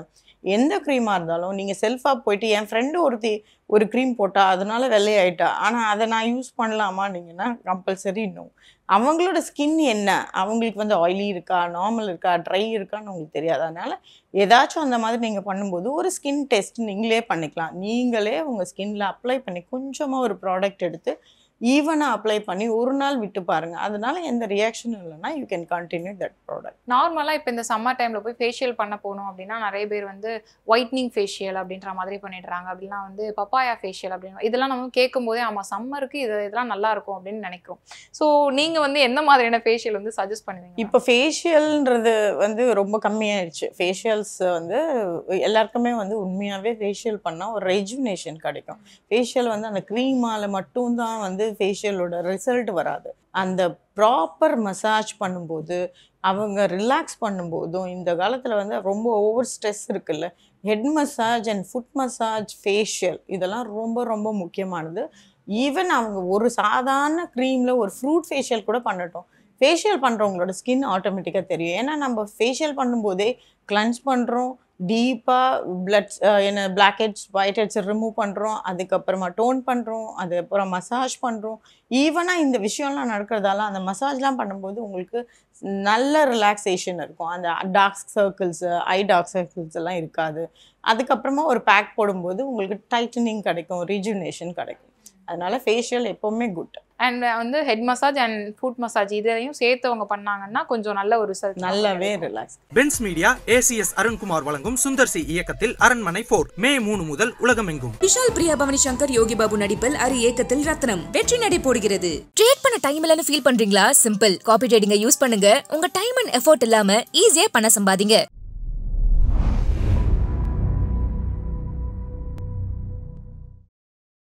எந்த க்ரீமாக இருந்தாலும் நீங்கள் செல்ஃபாக போயிட்டு என் ஃப்ரெண்டு ஒருத்தி ஒரு க்ரீம் போட்டால் அதனால வெள்ளையாயிட்டா ஆனால் அதை நான் யூஸ் பண்ணலாமா நீங்கன்னா கம்பல்சரி இன்னும் அவங்களோட ஸ்கின் என்ன அவங்களுக்கு வந்து ஆயிலி இருக்கா நார்மல் இருக்கா ட்ரை இருக்கான்னு உங்களுக்கு தெரியாது அதனால் ஏதாச்சும் அந்த மாதிரி நீங்கள் பண்ணும்போது ஒரு ஸ்கின் டெஸ்ட் நீங்களே பண்ணிக்கலாம் நீங்களே உங்கள் ஸ்கின்ல அப்ளை பண்ணி கொஞ்சமாக ஒரு ப்ராடக்ட் எடுத்து ஈவனாக அப்ளை பண்ணி ஒரு நாள் விட்டு பாருங்க அதனால எந்த ரியாக்ஷனும் இல்லைனா you can continue that product நார்மலாக இப்போ இந்த சம்மர் டைமில் போய் ஃபேஷியல் பண்ண போகணும் அப்படின்னா நிறைய பேர் வந்து ஒயிட்னிங் ஃபேஷியல் அப்படின்ற மாதிரி பண்ணிடுறாங்க அப்படின்னா வந்து பப்பாயா ஃபேஷியல் அப்படின்னு இதெல்லாம் நம்ம கேட்கும் போதே ஆமாம் சம்மருக்கு இது இதெல்லாம் நல்லா இருக்கும் அப்படின்னு நினைக்கிறோம் ஸோ நீங்கள் வந்து எந்த மாதிரியான ஃபேஷியல் வந்து சஜஸ்ட் பண்ணுவீங்க இப்போ ஃபேஷியல்ன்றது வந்து ரொம்ப கம்மியாயிடுச்சு ஃபேஷியல்ஸ் வந்து எல்லாருக்குமே வந்து உண்மையாகவே ஃபேஷியல் பண்ணால் ஒரு ரெஜுனேஷன் கிடைக்கும் ஃபேஷியல் வந்து அந்த க்ரீமால் மட்டும்தான் வந்து ஃபேஷியலோட ரிசல்ட் வராது அந்த ப்ராப்பர் மசாஜ் பண்ணும்போது அவங்க ரிலாக்ஸ் பண்ணும்போதும் இந்த காலத்தில் வந்து ரொம்ப ஓவர் ஸ்ட்ரெஸ் இருக்குல்ல head massage and foot massage facial இதெல்லாம் ரொம்ப ரொம்ப முக்கியமானது ஈவன் அவங்க ஒரு சாதாரண க்ரீமில் ஒரு ஃப்ரூட் ஃபேஷியல் கூட பண்ணட்டும் ஃபேஷியல் பண்ணுறவங்களோட ஸ்கின் ஆட்டோமேட்டிக்காக தெரியும் ஏன்னா நம்ம ஃபேஷியல் பண்ணும்போதே கிளன்ஸ் பண்ணுறோம் டீப்பாக பிளட்ஸ் uh, என்ன blackheads whiteheads remove பண்ணுறோம் அதுக்கப்புறமா டோன் பண்ணுறோம் அதுக்கப்புறம் மசாஜ் பண்ணுறோம் ஈவனாக இந்த விஷயம்லாம் நடக்கிறதால அந்த மசாஜ்லாம் பண்ணும்போது உங்களுக்கு நல்ல ரிலாக்ஸேஷன் இருக்கும் அந்த dark circles eye dark circles எல்லாம் இருக்காது அதுக்கப்புறமா ஒரு பேக் போடும்போது உங்களுக்கு டைட்டனிங் கிடைக்கும் ரிஜுனேஷன் கிடைக்கும் அதனால ஃபேஷியல் எப்போவுமே குட் அண்ட் வந்து head massage and foot massage இதையும் சேர்த்து அவங்க பண்ணாங்கன்னா கொஞ்சம் நல்ல ஒரு ரிசல்ட் நல்லாவே relax Benz Media ACS Arunkumar வழங்கும் சுந்தர் இயக்கத்தில் அரண்மனை போர் மே மூணு முதல் உலகமெங்கும் விஷால் பிரியா பவனி சங்கர் யோகி பாபு நடிப்பில் அரி இயக்கத்தில் ரத்னம் வெற்றி நடை போடுகிறது ட்ரேட் பண்ண டைம் இல்லைன்னு ஃபீல் பண்றீங்களா சிம்பிள் காப்பி ட்ரேடிங்க யூஸ் பண்ணுங்க உங்க டைம் அண்ட் எஃபோர்ட் இல்லாம ஈஸியா பண்ண சம்பாதிங்க